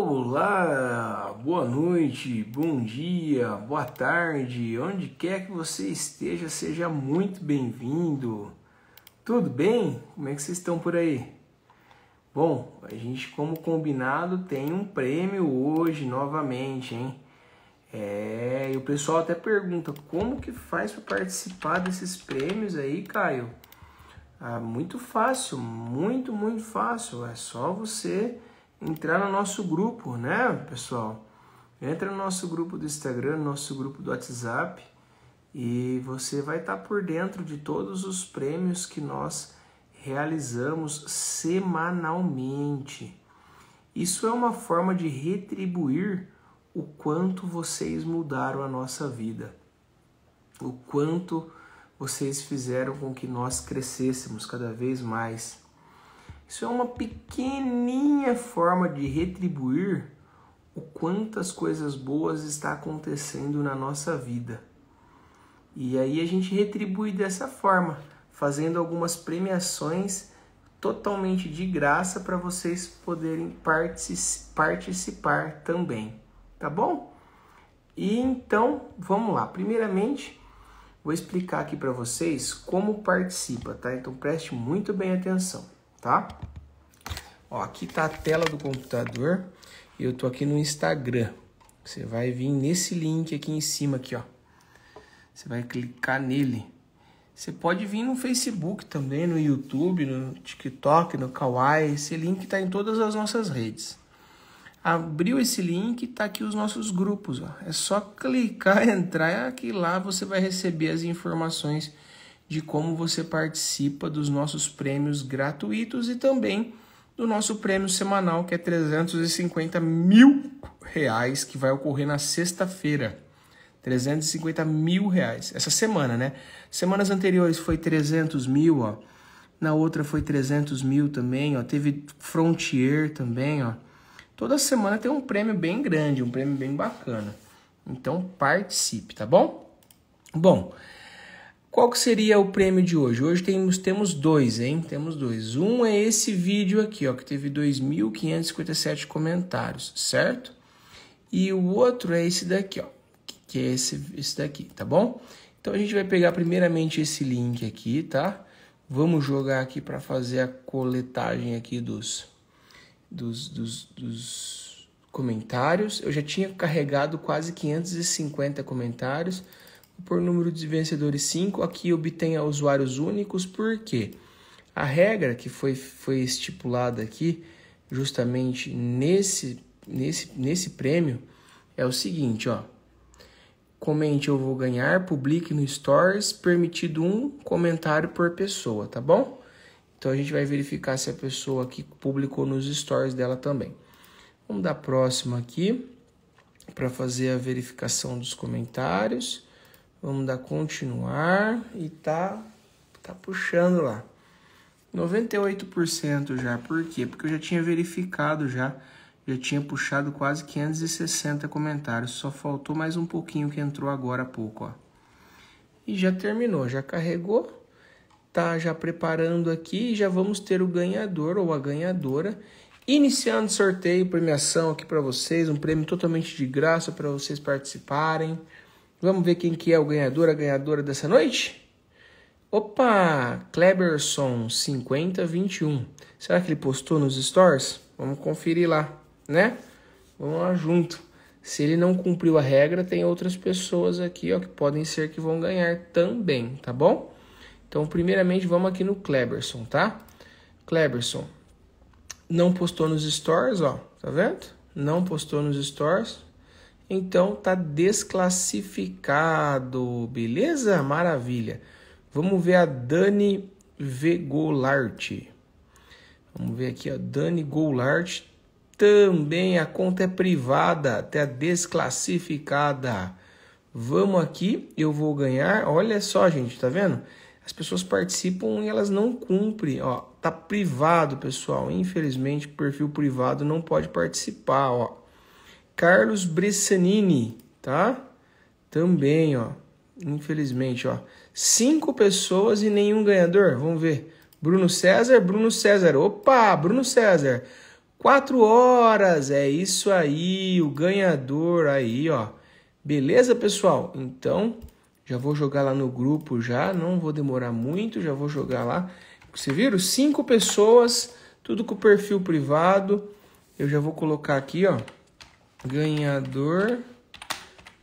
Olá, boa noite, bom dia, boa tarde, onde quer que você esteja, seja muito bem-vindo. Tudo bem? Como é que vocês estão por aí? Bom, a gente, como combinado, tem um prêmio hoje novamente, hein? É, e o pessoal até pergunta como que faz para participar desses prêmios aí, Caio? Ah, muito fácil, muito, muito fácil. É só você entrar no nosso grupo, né, pessoal? Entra no nosso grupo do Instagram, no nosso grupo do WhatsApp e você vai estar tá por dentro de todos os prêmios que nós realizamos semanalmente. Isso é uma forma de retribuir o quanto vocês mudaram a nossa vida, o quanto vocês fizeram com que nós crescêssemos cada vez mais. Isso é uma pequenininha forma de retribuir o quantas coisas boas está acontecendo na nossa vida. E aí a gente retribui dessa forma, fazendo algumas premiações totalmente de graça para vocês poderem participar também, tá bom? E então, vamos lá. Primeiramente, vou explicar aqui para vocês como participa, tá? Então preste muito bem atenção tá? Ó, aqui tá a tela do computador e eu tô aqui no Instagram. Você vai vir nesse link aqui em cima aqui, ó. Você vai clicar nele. Você pode vir no Facebook também, no YouTube, no TikTok, no Kawaii. Esse link tá em todas as nossas redes. Abriu esse link, tá aqui os nossos grupos. Ó. É só clicar, entrar aqui lá, você vai receber as informações de como você participa dos nossos prêmios gratuitos e também do nosso prêmio semanal, que é 350 mil reais, que vai ocorrer na sexta-feira. 350 mil reais. Essa semana, né? Semanas anteriores foi 300 mil, ó. Na outra foi 300 mil também, ó. Teve Frontier também, ó. Toda semana tem um prêmio bem grande, um prêmio bem bacana. Então participe, tá bom? Bom, qual que seria o prêmio de hoje? Hoje temos, temos dois, hein? Temos dois. Um é esse vídeo aqui, ó, que teve 2.557 comentários, certo? E o outro é esse daqui, ó, que é esse, esse daqui, tá bom? Então a gente vai pegar primeiramente esse link aqui, tá? Vamos jogar aqui para fazer a coletagem aqui dos, dos, dos, dos comentários. Eu já tinha carregado quase 550 comentários por número de vencedores 5, aqui obtenha usuários únicos, porque a regra que foi, foi estipulada aqui, justamente nesse, nesse, nesse prêmio, é o seguinte, ó. Comente eu vou ganhar, publique no Stories, permitido um comentário por pessoa, tá bom? Então a gente vai verificar se a pessoa aqui publicou nos Stories dela também. Vamos dar próxima aqui para fazer a verificação dos comentários. Vamos dar continuar e tá, tá puxando lá. 98% já, por quê? Porque eu já tinha verificado já, já tinha puxado quase 560 comentários, só faltou mais um pouquinho que entrou agora há pouco, ó. E já terminou, já carregou, tá já preparando aqui e já vamos ter o ganhador ou a ganhadora. Iniciando sorteio, premiação aqui para vocês, um prêmio totalmente de graça para vocês participarem. Vamos ver quem que é o ganhador, a ganhadora dessa noite? Opa, Kleberson 5021. Será que ele postou nos stores? Vamos conferir lá, né? Vamos lá junto. Se ele não cumpriu a regra, tem outras pessoas aqui ó, que podem ser que vão ganhar também, tá bom? Então, primeiramente, vamos aqui no Kleberson, tá? Kleberson, não postou nos stores, ó, tá vendo? Não postou nos stores, então tá desclassificado, beleza? Maravilha. Vamos ver a Dani Vegolart. Vamos ver aqui, a Dani Goulart. Também a conta é privada, até desclassificada. Vamos aqui, eu vou ganhar. Olha só, gente, tá vendo? As pessoas participam e elas não cumprem, ó. Tá privado, pessoal. Infelizmente, perfil privado não pode participar, ó. Carlos Bressanini, tá? Também, ó. Infelizmente, ó. Cinco pessoas e nenhum ganhador. Vamos ver. Bruno César, Bruno César. Opa, Bruno César. Quatro horas, é isso aí, o ganhador aí, ó. Beleza, pessoal? Então, já vou jogar lá no grupo já, não vou demorar muito, já vou jogar lá. Você viram? Cinco pessoas, tudo com perfil privado. Eu já vou colocar aqui, ó ganhador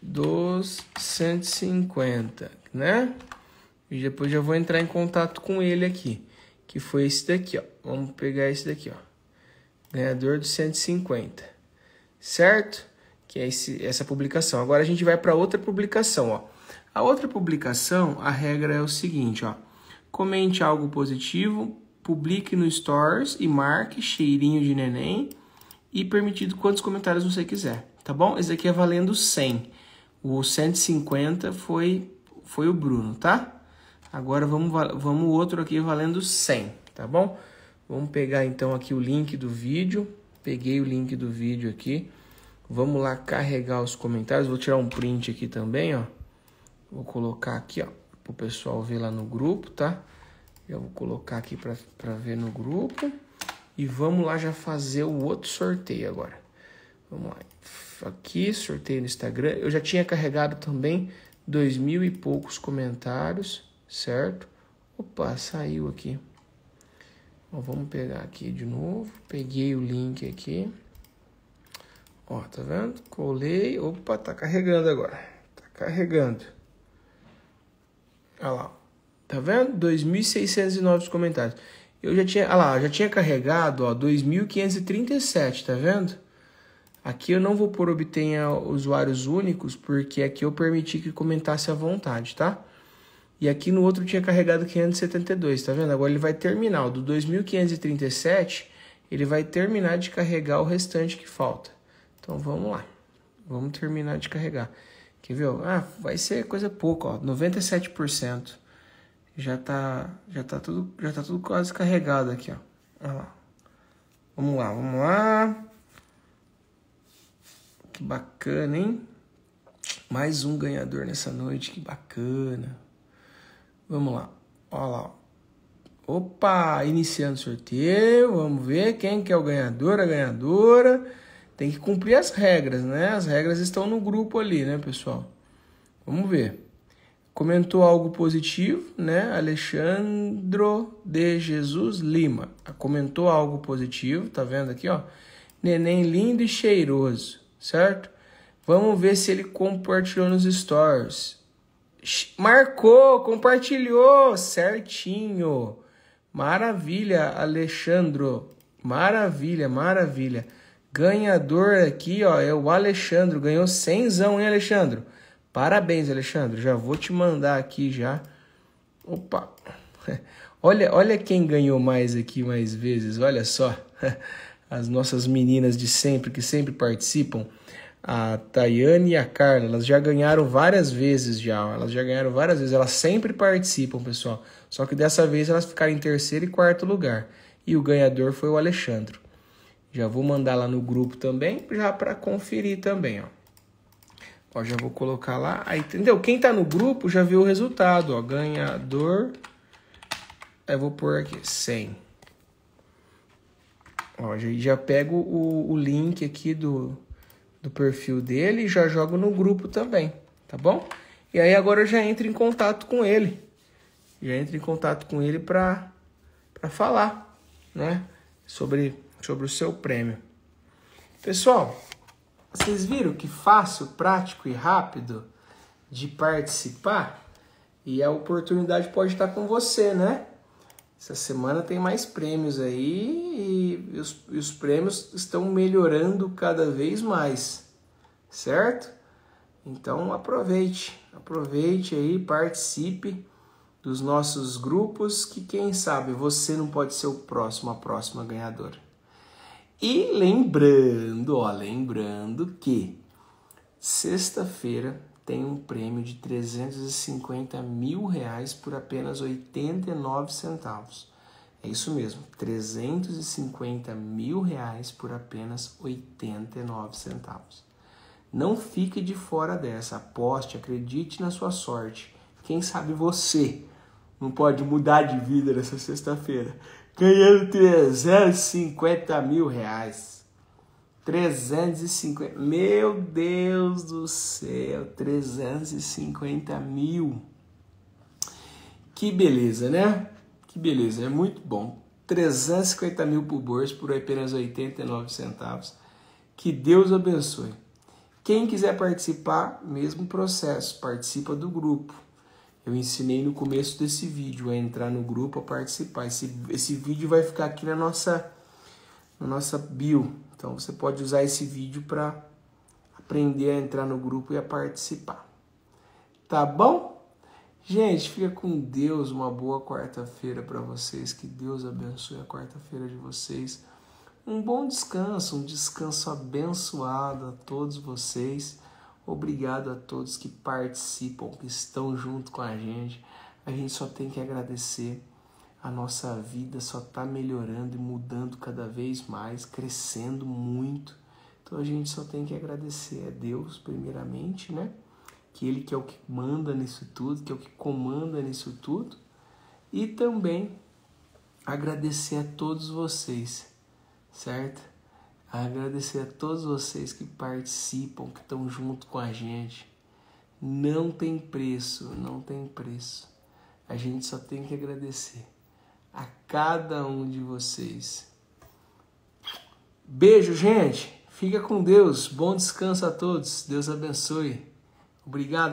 dos 150, né? E depois já vou entrar em contato com ele aqui, que foi esse daqui, ó. Vamos pegar esse daqui, ó. Ganhador dos 150. Certo? Que é esse, essa publicação. Agora a gente vai para outra publicação, ó. A outra publicação, a regra é o seguinte, ó. Comente algo positivo, publique no Stories e marque cheirinho de neném e permitido quantos comentários você quiser, tá bom? Esse aqui é valendo 100. O 150 foi foi o Bruno, tá? Agora vamos vamos outro aqui valendo 100, tá bom? Vamos pegar então aqui o link do vídeo. Peguei o link do vídeo aqui. Vamos lá carregar os comentários. Vou tirar um print aqui também, ó. Vou colocar aqui, ó, pro pessoal ver lá no grupo, tá? Eu vou colocar aqui para ver no grupo. E vamos lá já fazer o outro sorteio agora. Vamos lá. Aqui, sorteio no Instagram. Eu já tinha carregado também dois mil e poucos comentários, certo? Opa, saiu aqui. vamos pegar aqui de novo. Peguei o link aqui. Ó, tá vendo? Colei. Opa, tá carregando agora. Tá carregando. Olha lá. Tá vendo? 2.609 comentários. Eu já tinha, lá, já tinha carregado, ó, 2537, tá vendo? Aqui eu não vou pôr obtenha usuários únicos, porque aqui eu permiti que comentasse à vontade, tá? E aqui no outro tinha carregado 572, tá vendo? Agora ele vai terminar, ó, do 2537, ele vai terminar de carregar o restante que falta. Então vamos lá, vamos terminar de carregar. Quer ver? Ah, vai ser coisa pouca, ó, 97%. Já tá, já tá tudo, já tá tudo quase carregado aqui, ó. Olha lá. Vamos lá, vamos lá. Que bacana, hein? Mais um ganhador nessa noite, que bacana. Vamos lá. Olha lá. Opa, iniciando o sorteio. Vamos ver quem que é o ganhador, a ganhadora. Tem que cumprir as regras, né? As regras estão no grupo ali, né, pessoal? Vamos ver comentou algo positivo, né? Alexandro de Jesus Lima comentou algo positivo, tá vendo aqui, ó? Neném lindo e cheiroso, certo? Vamos ver se ele compartilhou nos stories. Marcou, compartilhou, certinho. Maravilha, Alexandro. Maravilha, maravilha. Ganhador aqui, ó, é o Alexandro. Ganhou 100, hein, Alexandro? Parabéns, Alexandre. Já vou te mandar aqui já. Opa. Olha, olha quem ganhou mais aqui mais vezes. Olha só. As nossas meninas de sempre que sempre participam, a Tayane e a Carla, elas já ganharam várias vezes já. Elas já ganharam várias vezes. Elas sempre participam, pessoal. Só que dessa vez elas ficaram em terceiro e quarto lugar. E o ganhador foi o Alexandre. Já vou mandar lá no grupo também, já para conferir também, ó. Ó, já vou colocar lá. Aí, entendeu? Quem tá no grupo já viu o resultado, ó. Ganhador. Aí vou pôr aqui 100. Ó, já, já pego o, o link aqui do, do perfil dele e já jogo no grupo também, tá bom? E aí agora eu já entro em contato com ele. Já entro em contato com ele para para falar, né? Sobre sobre o seu prêmio. Pessoal, vocês viram que fácil, prático e rápido de participar? E a oportunidade pode estar com você, né? Essa semana tem mais prêmios aí e os, e os prêmios estão melhorando cada vez mais, certo? Então aproveite, aproveite aí, participe dos nossos grupos, que quem sabe você não pode ser o próximo, a próxima ganhadora. E lembrando, ó, lembrando que sexta-feira tem um prêmio de 350 mil reais por apenas 89 centavos. É isso mesmo, 350 mil reais por apenas 89 centavos. Não fique de fora dessa, aposte, acredite na sua sorte. Quem sabe você não pode mudar de vida nessa sexta-feira ganhando 350 mil reais. 350. Meu Deus do céu, 350 mil. Que beleza, né? Que beleza, é muito bom. 350 mil por bolsa por apenas 89 centavos. Que Deus abençoe. Quem quiser participar, mesmo processo, participa do grupo. Eu ensinei no começo desse vídeo a entrar no grupo, a participar. Esse, esse vídeo vai ficar aqui na nossa, na nossa bio. Então você pode usar esse vídeo para aprender a entrar no grupo e a participar. Tá bom? Gente, fica com Deus. Uma boa quarta-feira para vocês. Que Deus abençoe a quarta-feira de vocês. Um bom descanso, um descanso abençoado a todos vocês. Obrigado a todos que participam, que estão junto com a gente. A gente só tem que agradecer. A nossa vida só está melhorando e mudando cada vez mais, crescendo muito. Então a gente só tem que agradecer a é Deus, primeiramente, né? Que Ele que é o que manda nisso tudo, que é o que comanda nisso tudo. E também agradecer a todos vocês, certo? agradecer a todos vocês que participam, que estão junto com a gente. Não tem preço, não tem preço. A gente só tem que agradecer a cada um de vocês. Beijo, gente. Fica com Deus. Bom descanso a todos. Deus abençoe. Obrigado.